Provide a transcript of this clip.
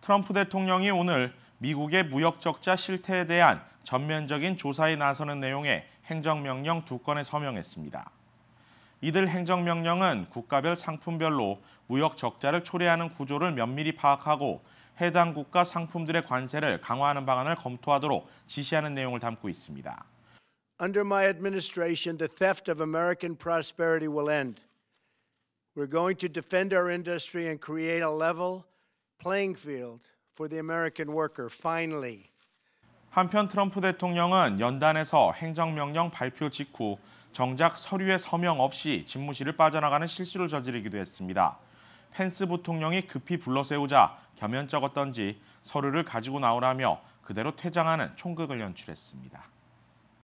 트럼프 대통령이 오늘 미국의 무역 적자 실태에 대한 전면적인 조사에 나서는 내용의 행정명령 두 건에 서명했습니다. 이들 행정명령은 국가별 상품별로 무역 적자를 초래하는 구조를 면밀히 파악하고 해당 국가 상품들의 관세를 강화하는 방안을 검토하도록 지시하는 내용을 담고 있습니다. Under my administration, the theft of American prosperity will end. We're going to defend our industry and create a level playing field for the American worker finally. 한편 트럼프 대통령은 연단에서 행정명령 발표 직후 정작 서류에 서명 없이 집무실을 빠져나가는 실수를 저지르기도 했습니다. 펜스 부통령이 급히 불러세우자 겸연쩍었던지 서류를 가지고 나오라며 그대로 퇴장하는 총극을 연출했습니다.